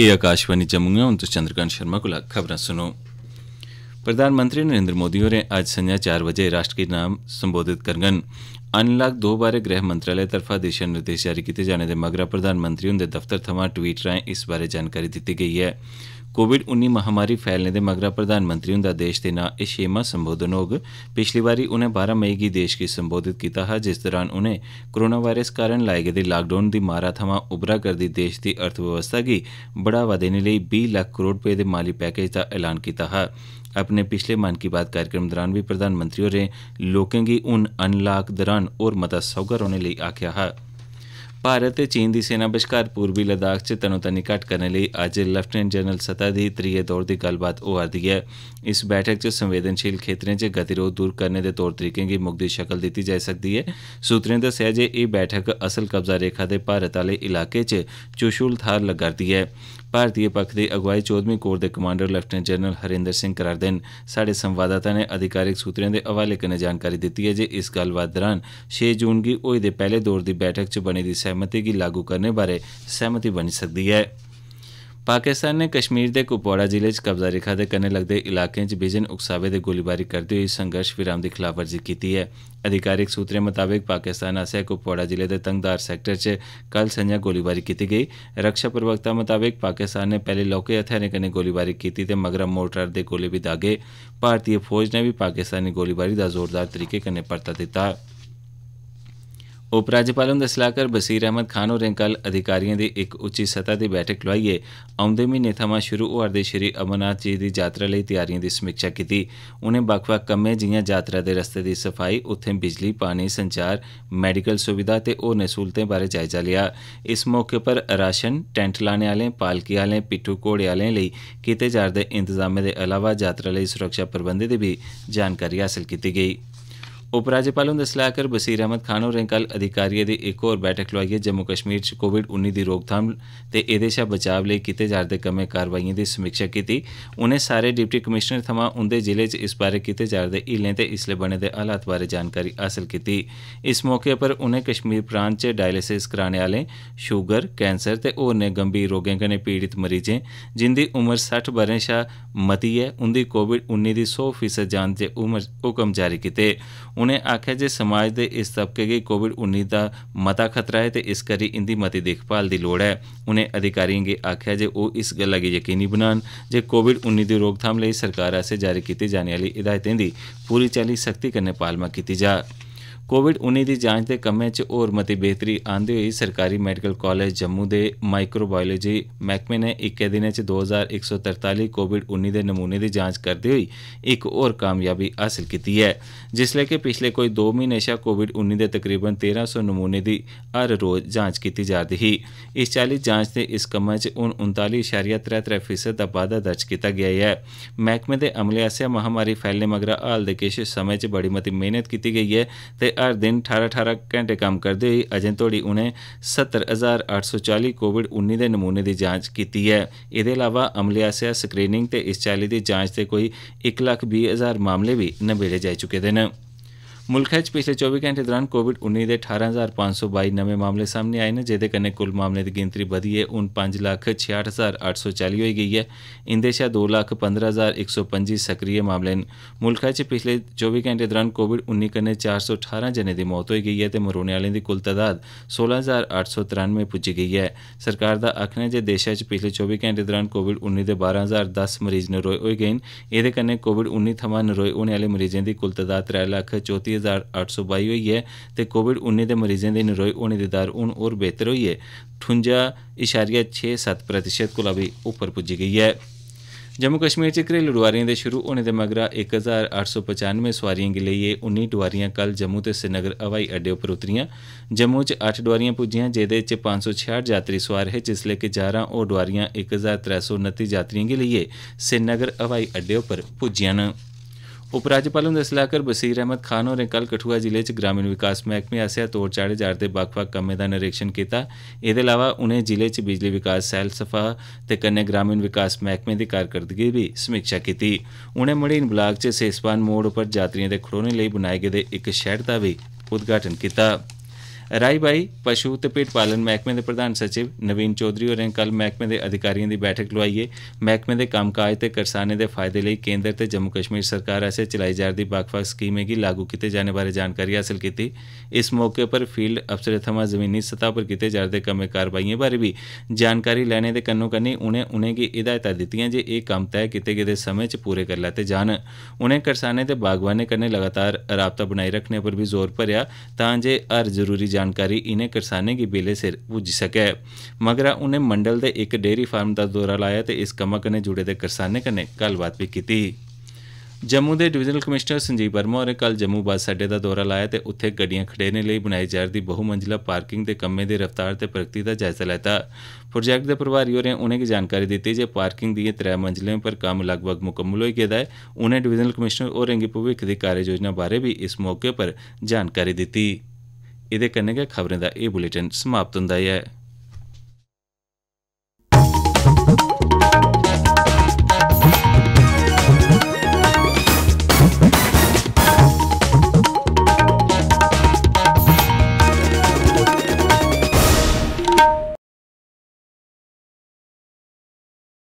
ਇਹ ਆਕਾਸ਼ਵਾਨੀ ਜੰਮੂ ਨੂੰ ਤੁਸੀਂ ਚੰਦਰਕਾਂਤ ਸ਼ਰਮਾ ਕੋਲ ਖਬਰਾਂ ਸੁਣੋ ਪ੍ਰਧਾਨ ਮੰਤਰੀ ਨਰਿੰਦਰ ਮੋਦੀ ਹੋਰੇ ਅੱਜ ਸੰਜਾ 4 ਵਜੇ ਰਾਸ਼ਟਰੀ ਨਾਮ ਸੰਬੋਧਿਤ ਕਰਨਗੇ ਅਨਲਾਗ 2 ਬਾਰੇ ਗ੍ਰਹਿ ਮੰਤਰਾਲੇ ਤਰਫਾ ਦੇਸ਼ ਨਿਰਦੇਸ਼ ਜਾਰੀ ਕੀਤੇ ਜਾਣ ਦੇ ਮਗਰਾ ਪ੍ਰਧਾਨ ਮੰਤਰੀ ਹੁੰਦੇ ਦਫ਼ਤਰ ਥਮਾਂ ਟਵੀਟ ਰਾਹੀਂ ਇਸ ਬਾਰੇ ਜਾਣਕਾਰੀ ਦਿੱਤੀ ਗਈ ਹੈ कोविड उन्नी महामारी फैलने दे मगरा प्रधानमंत्री हुंदा देश दे नां एह् छेमां संबोधन होग पिछली बारी उनें बारां मई गी देश गी संबोधित कीता हा जिस दौरान उनें कोरोना वायरस कारण लाए गेदी लाकडाउन दी मारा थमां उब्बरा करदी देश दी अर्थव्यवस्था गी बढ़ावा देने लेई बीह् लक्ख करोड़ रपे दे माली पैकेज दा ऐलान कीता हा अपने पिछले मन की बात कार्यक्रम दौरान भी प्रधानमंत्री होरें लोकें गी हून अनलाक दौरान होर मता सौगा रौह्ने लेई आखेआ हा ਭਾਰਤ ਤੇ ਚੀਨ ਦੀ ਸੈਨਾ ਵਿਚਕਾਰ ਪੂਰਬੀ ਲਦਾਖ 'ਚ ਤਣੋਤਨੀ ਘਟ ਕਰਨ ਲਈ ਅੱਜ ਲੈਫਟੀਨੈਂਟ ਜਨਰਲ ਸਤਾ ਦੀ ਤ੍ਰੀਏ ਦੌਰ ਦੀ ਗੱਲਬਾਤ ਹੋ ਰਹੀ ਹੈ ਇਸ ਬੈਠਕ 'ਚ ਸੰਵੇਦਨਸ਼ੀਲ ਖੇਤਰਾਂ 'ਚ ਗਤੀਰੋਧ ਦੂਰ ਕਰਨ ਦੇ ਤੌਰ ਤਰੀਕੇ ਦੀ ਮੁਕਦੀ ਸ਼ਕਲ ਦਿੱਤੀ ਜਾ ਸਕਦੀ ਹੈ ਸੂਤਰਾਂ ਦੱਸਿਆ ਜੇ ਇਹ ਬੈਠਕ ਅਸਲ ਕਬਜ਼ਾ ਰੇਖਾ ਦੇ ਭਾਰਤ ਵਾਲੇ ਇਲਾਕੇ 'ਚ ਚੁਸ਼ੂਲ ਥਾਰ ਲੱਗਦੀ ਹੈ भारतीय पक्ख दी अगुवाई चौदहवीं कोर दे commander lieutenant general Harinder Singh करा'रदे न स्हाड़े संवाददाता नै अधिकारिक सूत्तरें दे हवाले कन्नै जानकारी दित्ती ऐ जे इस गल्लबात दौरान छे जून गी होई दे पैहले दौर दी बैठक च बनी दी सैह्मति गी लागू करने बारै सैह्मति बनी सकदी ऐं ਪਾਕਿਸਤਾਨ ਨੇ ਕਸ਼ਮੀਰ ਦੇ ਕੁਪਵਾੜਾ ਜ਼ਿਲ੍ਹੇ 'ਚ ਕਬਜ਼ਾ ਰੇਖਾ ਦੇ ਕੰਨੇ ਲੱਗਦੇ ਇਲਾਕਿਆਂ 'ਚ ਬਿਜਨ ਉਕਸਾਵੇ ਦੇ ਗੋਲੀਬਾਰੀ ਕਰਦੇ ਹੋਏ ਸੰਘਰਸ਼ ਵਿਰਾਮ ਦੀ ਖਿਲਾਫਵਰਜ਼ੀ ਕੀਤੀ ਹੈ ਅਧਿਕਾਰਿਕ ਸੂਤਰੇ ਮੁਤਾਬਕ ਪਾਕਿਸਤਾਨ ਆਸਿਆ ਕੁਪਵਾੜਾ ਜ਼ਿਲ੍ਹੇ ਦੇ ਤੰਗਦਾਰ ਸੈਕਟਰ 'ਚ ਕੱਲ ਸੰਜਾ ਗੋਲੀਬਾਰੀ ਕੀਤੀ ਗਈ रक्षा प्रवक्ता मुताबिक पाकिस्तान ने पहले लौके हथियारें कन्नै गोलीबारी कीती ते मगरा मोर्टार दे गोले बी दागे भारतीय फौज ने बी पाकिस्तानी गोलीबारी दा जोरदार तरीके कन्नै परता दित्ता उप राज्यपाल हुंदे सलाहकार बसीर अहमद खान होरें कल अधिकारिएं दी इक उच्ची सतह दी बैठक लोआइयै औंदे म्हीने थमां शुरु होआ'रदी श्री अमरनाथ जी दी यात्रा लेई तैयारिएं दी समीक्षा कीती उनें बक्ख बक्ख कम्में जिआं यात्रा दे रस्ते दी सफाई उत्थें बिजली पानी संचार मैडिकल सुविधा ते होरनें स्हूलतें बारै जायजा लेआ इस मौके उप्पर राशन टैंट लाने आह्लें पालकी आह्लें पिट्ठू घोड़े आह्लें लेई कीते जा'रदे इंतजामें दे अलावा यात्रा लेई सुरक्षा प्रबंधें दी बी जानकारी हासल कीती गेई उप राज्यपाल हुंदे सलाहकार बसीर अहमद खान होरें कल अधिकारिएं दी इक होर बैठक लोआइयै जम्मू कश्मीर च कोविड दी रोकथाम ते एह्दे शा बचाव लेई कीते जा'रदे कम्में कारवाईएं दी समीक्षा कीती उनें सारे डिप्टी कमिशनरें थमां उंदे जिले च इस बारै कीते जा'रदे हीलें ते इसलै बने दे हालात बारै जानकारी हासल कीती इस मौके उप्पर उनें कश्मीर प्रांत च डायलिसिस कराने आह्लें शूगर कैंसर ते होरनें गंभीर रोगें कन्नै पीड़ित मरीजें जिंदी उम्र सट्ठ ब'रें शा मती ऐ उंदी कोविड दी सौ फीसद जांच दे हुक्म जारी कीते उनें आखेआ जे समाज दे इस तबके गी कोविड दा मता खतरा ऐ ते इस करी इंदी मती दिक्खभाल दी लोड़ ऐ उनें अधिकारिएं गी आखेआ जे ओह् इस गल्लै गी यकीनी बनान जे कोविड दी रोकथाम लेई सरकार आसेआ जारी कीती जाने आह्ली हिदायतें दी पूरी चाल्ली सख्ती कन्नै पालमा कीती जाऽ ਕੋਵਿਡ-19 ਦੀ ਜਾਂਚ ਦੇ ਕੰਮੇ 'ਚ ਹੋਰ ਮਤੀ ਬਿਹਤਰੀ ਆਂਦੀ ਹੋਈ ਸਰਕਾਰੀ ਮੈਡੀਕਲ ਕਾਲਜ ਜੰਮੂ ਦੇ ਮਾਈਕਰੋਬਾਇਓਲੋਜੀ ਮਹਿਕਮੇ ਨੇ ਇੱਕੇ ਦਿਨੇ 'ਚ 2143 ਕੋਵਿਡ-19 ਦੇ ਨਮੂਨੇ ਦੀ ਜਾਂਚ ਕਰਦੇ ਹੋਏ ਇੱਕ ਹੋਰ ਕਾਮਯਾਬੀ ਹਾਸਲ ਕੀਤੀ ਹੈ ਜਿਸ ਲਈ ਕਿ ਪਿਛਲੇ ਕੋਈ 2 ਮਹੀਨੇ ਸ਼ਾ ਕੋਵਿਡ-19 ਦੇ ਤਕਰੀਬਨ 1300 ਨਮੂਨੇ ਦੀ ਹਰ ਰੋਜ਼ ਜਾਂਚ ਕੀਤੀ ਜਾ ਰਹੀ ਹੈ ਇਸ ਚਾਲੀ ਜਾਂਚ ਦੇ ਇਸ ਕੰਮਾਂ 'ਚ 39.33% ਦਾ ਵਾਧਾ ਦਰਜ ਕੀਤਾ ਗਿਆ ਹੈ ਮਹਿਕਮੇ ਦੇ ਅਮਲੇ ਆਸਿਆ ਮਹਾਮਾਰੀ ਫੈਲਣ ਮਗਰਾ ਹਾਲ ਦੇ ਕੇਸ਼ ਸਮੇਂ 'ਚ ਬੜੀ ਮਤੀ ਮਿਹਨਤ ਕੀਤੀ ਗਈ ਹੈ ਤੇ हर दिन ठारां ठारां घैंटे कम्म करदे होई अजें तोड़ी उनें सत्तर हजार अट्ठ सौ चाली कोविड उन्नी दे नमूनें दी जांच कीती ऐ एह्दे अलावा अमले आसेआ स्क्रीनिंग ते इस चाल्ली दी जांच दे कोई इक लक्ख बीह् हजार मामले बी नबेड़े जाई चुके दे हे मुल्ख पिछले चौबी घंटे दौरान कोविड उन्नी दे ठारां हजार पांच सौ बई नमें मामले सामने आए हैं जेह्दे कन्नै कुल मामलें दी गिनतरी बधियै हून पंज लक्ख छियाठ हजार अट्ठ सौ चाली होई गई ऐ इंदे शा दो लक्ख पंदरां हजार इक सौ पं'जी सक्रिय मामले न मुल्खै च पिछले चौबी घंटे दौरान कोविड उन्नी कन्नै चार सौ ठारां जनें दी मौत होई गई ऐ ते मरोने आह्लें दी कुल तदाद सोलह हजार अट्ठ सौ त्रानुए पुज्जी गई ऐ सरकार दा आखना ऐ जे देशै च पिछले चौबी घंटे दौरान कोविड उन्नी दे बारां हजार दस मरीज नरोए होई गए न एह्दे कन्नै कोविड उन्नी थमां नरोए होने आह्ले मरीजें दी कुल तदाद त्रै लक्ख चौती ਦੀ ਦਰ 822 ਹੋਈ ਹੈ ਤੇ ਕੋਵਿਡ-19 ਦੇ ਮਰੀਜ਼ਾਂ ਦੇ ਨਿਰੋਏ ਹੋਣੇ ਦੀ ਦਰ ਹੁਣ ਹੋਰ ਬਿਹਤਰ ਹੋਈ ਹੈ 58.67% ਕੋਲ ਵੀ ਉੱਪਰ ਪੁੱਜ ਗਈ ਹੈ ਜੰਮੂ ਕਸ਼ਮੀਰ ਚ ਘਰੇਲੂ ਡਵਾਰੀਆਂ ਦੇ ਸ਼ੁਰੂ ਹੋਣੇ ਦੇ ਮਗਰਾ 1895 ਸਵਾਰੀਆਂ ਦੇ ਲਈ 19 ਡਵਾਰੀਆਂ ਕੱਲ ਜੰਮੂ ਤੇ ਸਿਨਗਰ ਹਵਾਈ ਅੱਡੇ ਉੱਪਰ ਉਤਰੀਆਂ ਜੰਮੂ ਚ 8 ਡਵਾਰੀਆਂ ਪੁੱਜੀਆਂ ਜਿਹਦੇ ਚ 568 ਯਾਤਰੀ ਸਵਾਰ ਹੈ ਜਿਸ ਲਈ ਕਿ 11 ਉਹ ਡਵਾਰੀਆਂ 1329 ਯਾਤਰੀਆਂ ਦੇ ਲਈ ਸਿਨਗਰ ਹਵਾਈ ਅੱਡੇ ਉੱਪਰ ਪੁੱਜੀਆਂ ਨੇ उपराज्यपाल हुंदे सलाहकार बसीर अहमद खान होरें कल कठुआ जिले च ग्रामीण विकास मैह्कमे आसेआ तोढ़ चाढ़े जा'रदे बक्ख बक्ख कम्में दा निरीक्षण कीता एह्दे अलावा उनें जिले च बिजली विकास सैलसफा ते कन्नै ग्रामीण विकास मैह्कमे दी कारकरदगी दी बी समीक्षा कीती उनें मढ़ीन ब्लाक च सेसवान मोड़ उप्पर यात्रिएं दे खड़ोने लेई बनाए गेदे इक शैड दा बी उद्घाटन कीता ਰਾਈ ਬਾਈ ਪਸ਼ੂ ਤੇ ਪੇਟ ਪਾਲਣ ਮਹਿਕਮੇ ਦੇ ਪ੍ਰਧਾਨ ਸਚਿਵ ਨਵੀਨ ਚੌਧਰੀ ਹੋਰਾਂ ਕੱਲ ਮਹਿਕਮੇ ਦੇ ਅਧਿਕਾਰੀਆਂ ਦੀ ਬੈਠਕ ਲੁਆਈਏ ਮਹਿਕਮੇ ਦੇ ਕੰਮਕਾਜ ਤੇ ਕਿਸਾਨਾਂ ਦੇ ਫਾਇਦੇ ਲਈ ਕੇਂਦਰ ਤੇ ਜੰਮੂ ਕਸ਼ਮੀਰ ਸਰਕਾਰ ਐਸੇ ਚਲਾਈ ਜਾ ਰਹੀ ਬਾਗਫਾ ਸਕੀਮੇ ਕੀ ਲਾਗੂ ਕੀਤੇ ਜਾਣ ਬਾਰੇ ਜਾਣਕਾਰੀ ਹਾਸਲ ਕੀਤੀ ਇਸ ਮੌਕੇ ਪਰ ਫੀਲਡ ਅਫਸਰ ਇਥਮਾ ਜ਼ਮੀਨੀ ਸਤਾ ਪਰ ਕੀਤੇ ਜਾ ਰਹੇ ਕੰਮੇ ਕਾਰਵਾਈਆਂ ਬਾਰੇ ਵੀ ਜਾਣਕਾਰੀ ਲੈਣੇ ਦੇ ਕੰਨੋ ਕੰਨੀ ਉਹਨੇ ਉਹਨੇ ਕੀ ਹਦਾਇਤਾਂ ਦਿੱਤੀਆਂ ਜੇ ਇਹ ਕੰਮ ਤੈਅ ਕੀਤੇ ਗਏ ਸਮੇਂ ਚ ਪੂਰੇ ਕਰ ਲਾਤੇ ਜਾਣ ਉਹਨੇ ਕਿਸਾਨਾਂ ਤੇ ਬਾਗਵਾਨੇ ਕਰਨੇ ਲਗਾਤਾਰ ਰابطਾ ਬਣਾਈ ਰੱਖਣੇ ਪਰ ਵੀ ਜ਼ੋਰ ਭਰਿਆ ਤਾਂ ਜੇ ਹਰ ਜ਼ਰੂਰੀ जानकारी इनें करसानें गी बेल्ले सिर पुज्जी सकै मगरा उनें मंडल दे इक डेयरी फार्म दा दौरा लाया ते इस कम्मा कन्नै जुड़े दे करसानें कन्नै गल्लबात बी कीती जम्मू दे डिवीजनल कमिशनर संजीव वर्मा होरें कल जम्मू बस अड्डे दा दौरा लाया ते उत्थें गड्डियां खडेरने लेई बनाई जा'रदी बहुमंजिला पार्किंग दे कम्मै दी रफ्तार ते प्रगति दा जायजा लैता प्रोजेक्ट दे प्रभारी होरें उनेंगी जानकारी दित्ती जे पार्किंग दिएं त्रै मंजिलें पर कम्म लगभग मुकम्मल होई गेदा ऐ उनें डिवीजनल कमिशनर होरेंगी भविक्ख दी कार्य योजना बारै बी इस मौके पर जानकारी दित्ती ਇਹਦੇ ਕੰਨੇ ਗਿਆ ਖਬਰਾਂ ਦਾ ਇਹ ਬੁਲੇਟਿਨ ਸਮਾਪਤ ਹੁੰਦਾ ਹੈ